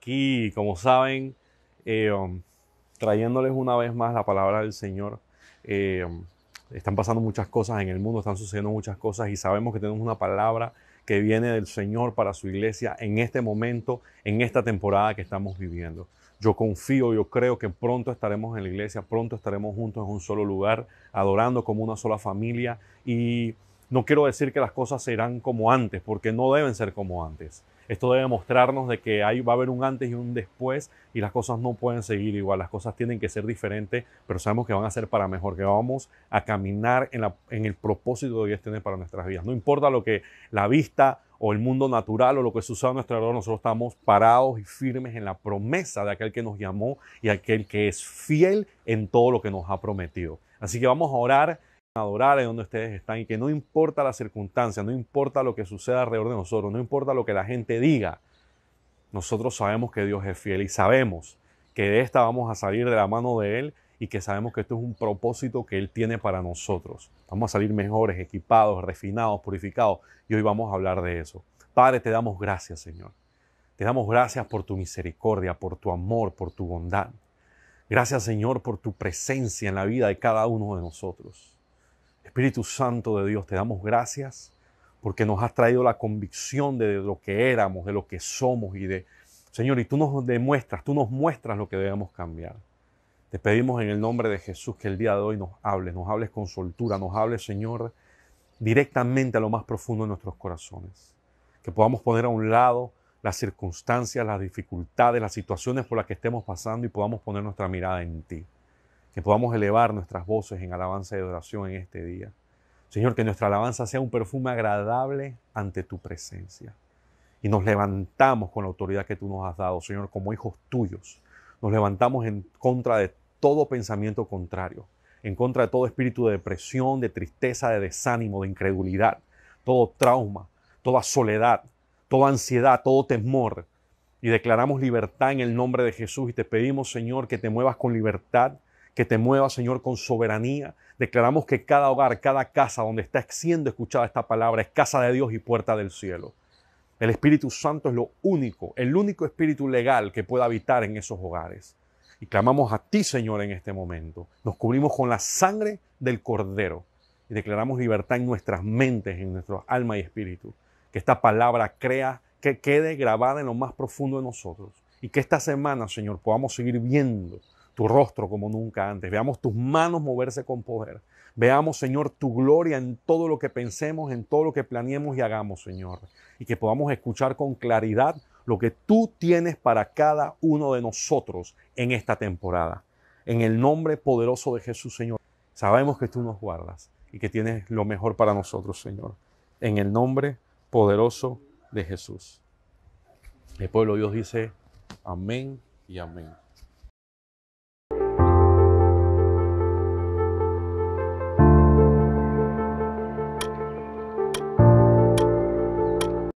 aquí, como saben, eh, um, trayéndoles una vez más la palabra del Señor. Eh, um, están pasando muchas cosas en el mundo, están sucediendo muchas cosas y sabemos que tenemos una palabra que viene del Señor para su iglesia en este momento, en esta temporada que estamos viviendo. Yo confío, yo creo que pronto estaremos en la iglesia, pronto estaremos juntos en un solo lugar, adorando como una sola familia y no quiero decir que las cosas serán como antes, porque no deben ser como antes. Esto debe mostrarnos de que hay, va a haber un antes y un después y las cosas no pueden seguir igual, las cosas tienen que ser diferentes, pero sabemos que van a ser para mejor, que vamos a caminar en, la, en el propósito que Dios tener para nuestras vidas. No importa lo que la vista o el mundo natural o lo que es a nuestro alrededor, nosotros estamos parados y firmes en la promesa de aquel que nos llamó y aquel que es fiel en todo lo que nos ha prometido. Así que vamos a orar adorar en donde ustedes están y que no importa la circunstancia, no importa lo que suceda alrededor de nosotros, no importa lo que la gente diga, nosotros sabemos que Dios es fiel y sabemos que de esta vamos a salir de la mano de Él y que sabemos que esto es un propósito que Él tiene para nosotros. Vamos a salir mejores, equipados, refinados, purificados y hoy vamos a hablar de eso. Padre, te damos gracias, Señor. Te damos gracias por tu misericordia, por tu amor, por tu bondad. Gracias, Señor, por tu presencia en la vida de cada uno de nosotros. Espíritu Santo de Dios, te damos gracias porque nos has traído la convicción de lo que éramos, de lo que somos y de, Señor, y tú nos demuestras, tú nos muestras lo que debemos cambiar. Te pedimos en el nombre de Jesús que el día de hoy nos hables, nos hables con soltura, nos hables, Señor, directamente a lo más profundo de nuestros corazones. Que podamos poner a un lado las circunstancias, las dificultades, las situaciones por las que estemos pasando y podamos poner nuestra mirada en ti que podamos elevar nuestras voces en alabanza y adoración en este día. Señor, que nuestra alabanza sea un perfume agradable ante tu presencia. Y nos levantamos con la autoridad que tú nos has dado, Señor, como hijos tuyos. Nos levantamos en contra de todo pensamiento contrario, en contra de todo espíritu de depresión, de tristeza, de desánimo, de incredulidad, todo trauma, toda soledad, toda ansiedad, todo temor. Y declaramos libertad en el nombre de Jesús y te pedimos, Señor, que te muevas con libertad que te mueva, Señor, con soberanía. Declaramos que cada hogar, cada casa donde está siendo escuchada esta palabra es casa de Dios y puerta del cielo. El Espíritu Santo es lo único, el único espíritu legal que pueda habitar en esos hogares. Y clamamos a ti, Señor, en este momento. Nos cubrimos con la sangre del Cordero y declaramos libertad en nuestras mentes, en nuestro alma y espíritu. Que esta palabra crea, que quede grabada en lo más profundo de nosotros. Y que esta semana, Señor, podamos seguir viendo tu rostro como nunca antes, veamos tus manos moverse con poder. Veamos, Señor, tu gloria en todo lo que pensemos, en todo lo que planeemos y hagamos, Señor. Y que podamos escuchar con claridad lo que tú tienes para cada uno de nosotros en esta temporada. En el nombre poderoso de Jesús, Señor. Sabemos que tú nos guardas y que tienes lo mejor para nosotros, Señor. En el nombre poderoso de Jesús. El pueblo de Dios dice, amén y amén.